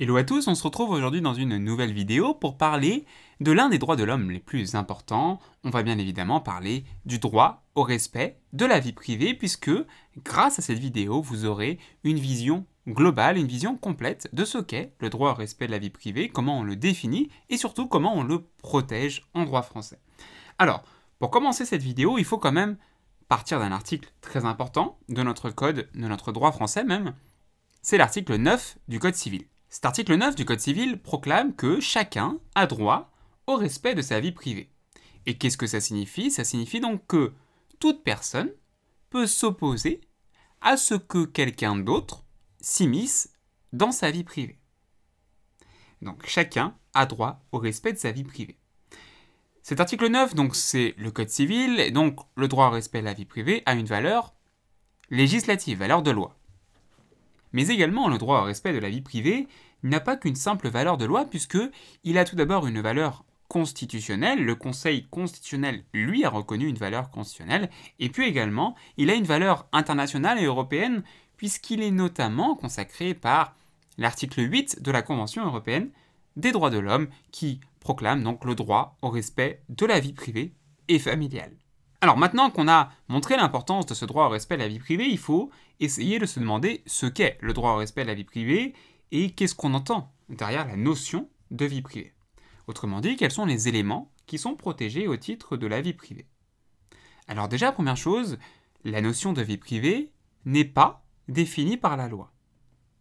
Hello à tous, on se retrouve aujourd'hui dans une nouvelle vidéo pour parler de l'un des droits de l'homme les plus importants. On va bien évidemment parler du droit au respect de la vie privée puisque grâce à cette vidéo, vous aurez une vision globale, une vision complète de ce qu'est le droit au respect de la vie privée, comment on le définit et surtout comment on le protège en droit français. Alors, pour commencer cette vidéo, il faut quand même partir d'un article très important de notre code, de notre droit français même, c'est l'article 9 du Code civil. Cet article 9 du Code civil proclame que chacun a droit au respect de sa vie privée. Et qu'est-ce que ça signifie Ça signifie donc que toute personne peut s'opposer à ce que quelqu'un d'autre s'immisce dans sa vie privée. Donc chacun a droit au respect de sa vie privée. Cet article 9, donc c'est le Code civil, et donc le droit au respect de la vie privée a une valeur législative, valeur de loi. Mais également le droit au respect de la vie privée n'a pas qu'une simple valeur de loi puisque il a tout d'abord une valeur constitutionnelle, le Conseil constitutionnel lui a reconnu une valeur constitutionnelle, et puis également il a une valeur internationale et européenne puisqu'il est notamment consacré par l'article 8 de la Convention européenne des droits de l'homme qui proclame donc le droit au respect de la vie privée et familiale. Alors maintenant qu'on a montré l'importance de ce droit au respect de la vie privée, il faut essayer de se demander ce qu'est le droit au respect de la vie privée et qu'est-ce qu'on entend derrière la notion de vie privée. Autrement dit, quels sont les éléments qui sont protégés au titre de la vie privée. Alors déjà, première chose, la notion de vie privée n'est pas définie par la loi.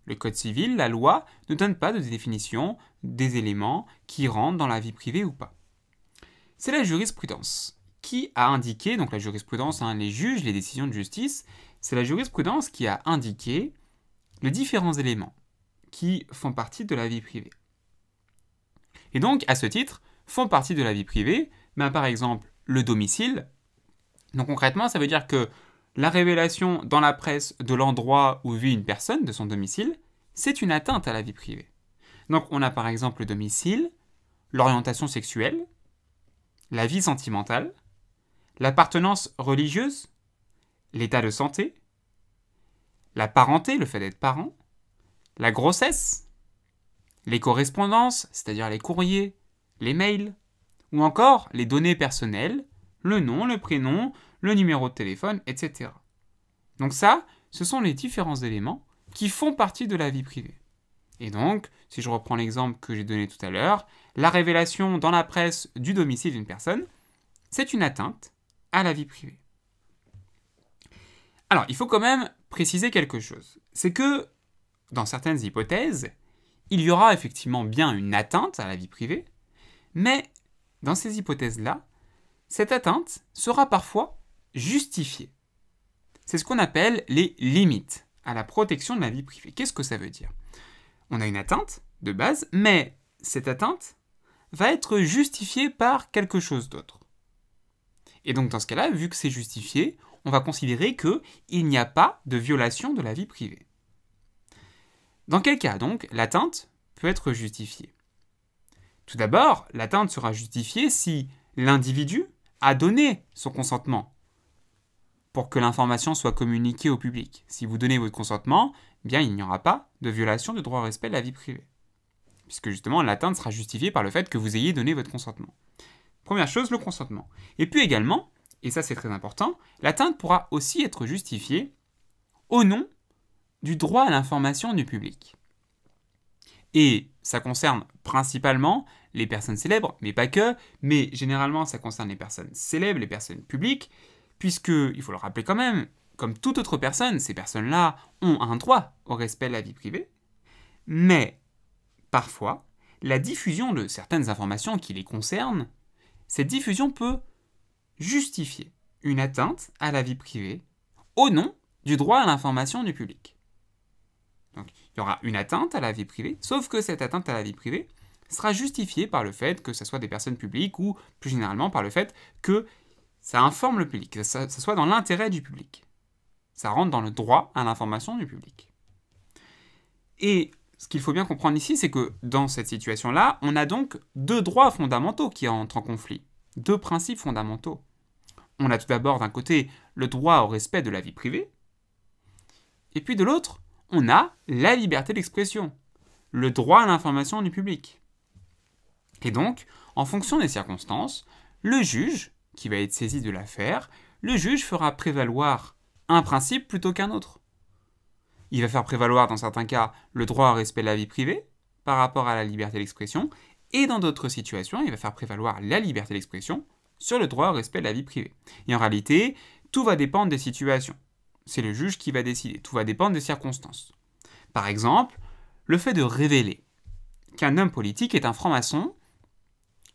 Le Code civil, la loi, ne donne pas de définition des éléments qui rentrent dans la vie privée ou pas. C'est la jurisprudence qui a indiqué, donc la jurisprudence, hein, les juges, les décisions de justice, c'est la jurisprudence qui a indiqué les différents éléments qui font partie de la vie privée. Et donc, à ce titre, font partie de la vie privée, mais ben, par exemple le domicile. Donc concrètement, ça veut dire que la révélation dans la presse de l'endroit où vit une personne, de son domicile, c'est une atteinte à la vie privée. Donc on a par exemple le domicile, l'orientation sexuelle, la vie sentimentale, l'appartenance religieuse, l'état de santé, la parenté, le fait d'être parent, la grossesse, les correspondances, c'est-à-dire les courriers, les mails, ou encore les données personnelles, le nom, le prénom, le numéro de téléphone, etc. Donc ça, ce sont les différents éléments qui font partie de la vie privée. Et donc, si je reprends l'exemple que j'ai donné tout à l'heure, la révélation dans la presse du domicile d'une personne, c'est une atteinte à la vie privée. Alors, il faut quand même préciser quelque chose. C'est que dans certaines hypothèses, il y aura effectivement bien une atteinte à la vie privée, mais dans ces hypothèses-là, cette atteinte sera parfois justifiée. C'est ce qu'on appelle les limites à la protection de la vie privée. Qu'est-ce que ça veut dire On a une atteinte de base, mais cette atteinte va être justifiée par quelque chose d'autre. Et donc dans ce cas-là, vu que c'est justifié, on va considérer qu'il n'y a pas de violation de la vie privée. Dans quel cas donc l'atteinte peut être justifiée Tout d'abord, l'atteinte sera justifiée si l'individu a donné son consentement pour que l'information soit communiquée au public. Si vous donnez votre consentement, eh bien il n'y aura pas de violation du droit au respect de la vie privée. Puisque justement l'atteinte sera justifiée par le fait que vous ayez donné votre consentement. Première chose, le consentement. Et puis également, et ça c'est très important, l'atteinte pourra aussi être justifiée au nom du droit à l'information du public. Et ça concerne principalement les personnes célèbres, mais pas que, mais généralement ça concerne les personnes célèbres, les personnes publiques, puisque, il faut le rappeler quand même, comme toute autre personne, ces personnes-là ont un droit au respect de la vie privée, mais parfois, la diffusion de certaines informations qui les concernent, cette diffusion peut justifier une atteinte à la vie privée au nom du droit à l'information du public. Donc il y aura une atteinte à la vie privée, sauf que cette atteinte à la vie privée sera justifiée par le fait que ce soit des personnes publiques ou plus généralement par le fait que ça informe le public, que ça, soit dans l'intérêt du public. Ça rentre dans le droit à l'information du public. Et ce qu'il faut bien comprendre ici, c'est que dans cette situation-là, on a donc deux droits fondamentaux qui entrent en conflit, deux principes fondamentaux. On a tout d'abord d'un côté le droit au respect de la vie privée, et puis de l'autre on a la liberté d'expression, le droit à l'information du public. Et donc, en fonction des circonstances, le juge, qui va être saisi de l'affaire, le juge fera prévaloir un principe plutôt qu'un autre. Il va faire prévaloir dans certains cas le droit au respect de la vie privée par rapport à la liberté d'expression, et dans d'autres situations, il va faire prévaloir la liberté d'expression sur le droit au respect de la vie privée. Et en réalité, tout va dépendre des situations c'est le juge qui va décider. Tout va dépendre des circonstances. Par exemple, le fait de révéler qu'un homme politique est un franc-maçon,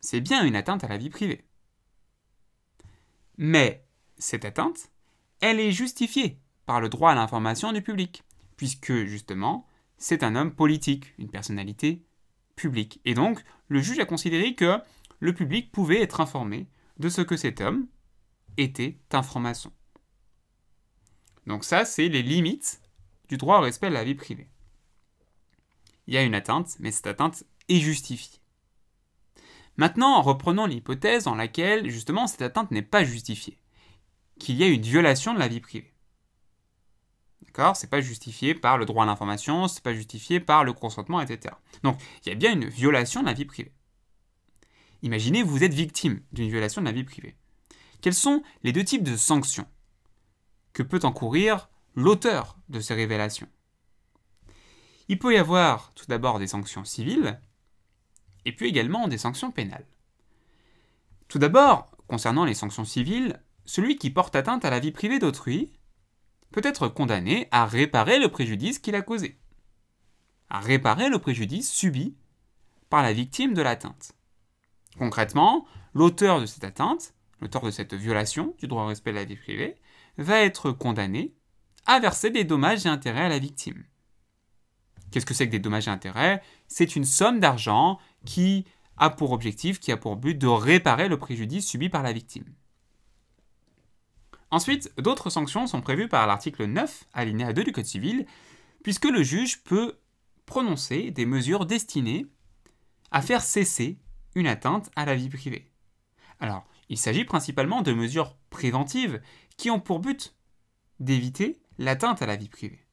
c'est bien une atteinte à la vie privée. Mais cette atteinte, elle est justifiée par le droit à l'information du public, puisque justement, c'est un homme politique, une personnalité publique. Et donc, le juge a considéré que le public pouvait être informé de ce que cet homme était un franc-maçon. Donc ça, c'est les limites du droit au respect de la vie privée. Il y a une atteinte, mais cette atteinte est justifiée. Maintenant, reprenons l'hypothèse dans laquelle justement cette atteinte n'est pas justifiée, qu'il y a une violation de la vie privée. D'accord C'est pas justifié par le droit à l'information, c'est pas justifié par le consentement, etc. Donc, il y a bien une violation de la vie privée. Imaginez, vous êtes victime d'une violation de la vie privée. Quels sont les deux types de sanctions que peut encourir l'auteur de ces révélations. Il peut y avoir tout d'abord des sanctions civiles, et puis également des sanctions pénales. Tout d'abord, concernant les sanctions civiles, celui qui porte atteinte à la vie privée d'autrui peut être condamné à réparer le préjudice qu'il a causé, à réparer le préjudice subi par la victime de l'atteinte. Concrètement, l'auteur de cette atteinte l'auteur de cette violation du droit au respect de la vie privée, va être condamné à verser des dommages et intérêts à la victime. Qu'est-ce que c'est que des dommages et intérêts C'est une somme d'argent qui a pour objectif, qui a pour but de réparer le préjudice subi par la victime. Ensuite, d'autres sanctions sont prévues par l'article 9, alinéa 2 du Code civil, puisque le juge peut prononcer des mesures destinées à faire cesser une atteinte à la vie privée. Alors, il s'agit principalement de mesures préventives qui ont pour but d'éviter l'atteinte à la vie privée.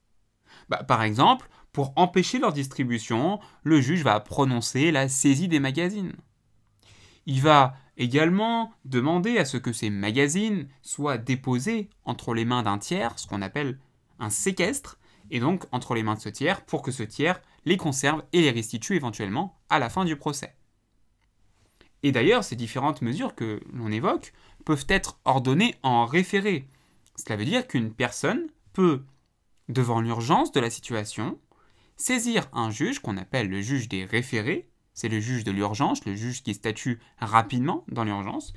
Bah, par exemple, pour empêcher leur distribution, le juge va prononcer la saisie des magazines. Il va également demander à ce que ces magazines soient déposés entre les mains d'un tiers, ce qu'on appelle un séquestre, et donc entre les mains de ce tiers pour que ce tiers les conserve et les restitue éventuellement à la fin du procès. Et d'ailleurs, ces différentes mesures que l'on évoque peuvent être ordonnées en référé. Cela veut dire qu'une personne peut, devant l'urgence de la situation, saisir un juge qu'on appelle le juge des référés, c'est le juge de l'urgence, le juge qui statue rapidement dans l'urgence,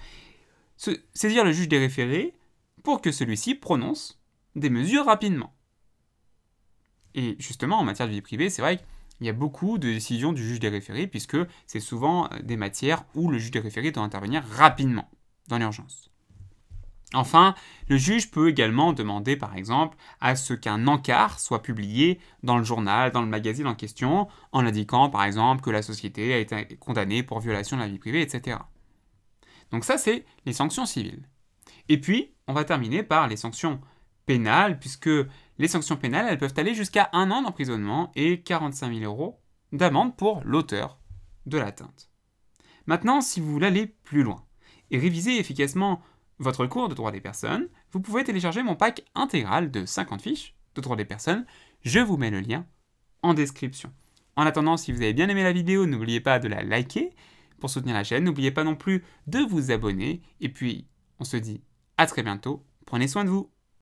saisir le juge des référés pour que celui-ci prononce des mesures rapidement. Et justement, en matière de vie privée, c'est vrai que il y a beaucoup de décisions du juge des référés, puisque c'est souvent euh, des matières où le juge des référés doit intervenir rapidement, dans l'urgence. Enfin, le juge peut également demander, par exemple, à ce qu'un encart soit publié dans le journal, dans le magazine en question, en indiquant, par exemple, que la société a été condamnée pour violation de la vie privée, etc. Donc ça, c'est les sanctions civiles. Et puis, on va terminer par les sanctions pénales, puisque les sanctions pénales, elles peuvent aller jusqu'à un an d'emprisonnement et 45 000 euros d'amende pour l'auteur de l'atteinte. Maintenant, si vous voulez aller plus loin et réviser efficacement votre cours de droit des personnes, vous pouvez télécharger mon pack intégral de 50 fiches de droit des personnes. Je vous mets le lien en description. En attendant, si vous avez bien aimé la vidéo, n'oubliez pas de la liker pour soutenir la chaîne. N'oubliez pas non plus de vous abonner. Et puis, on se dit à très bientôt. Prenez soin de vous.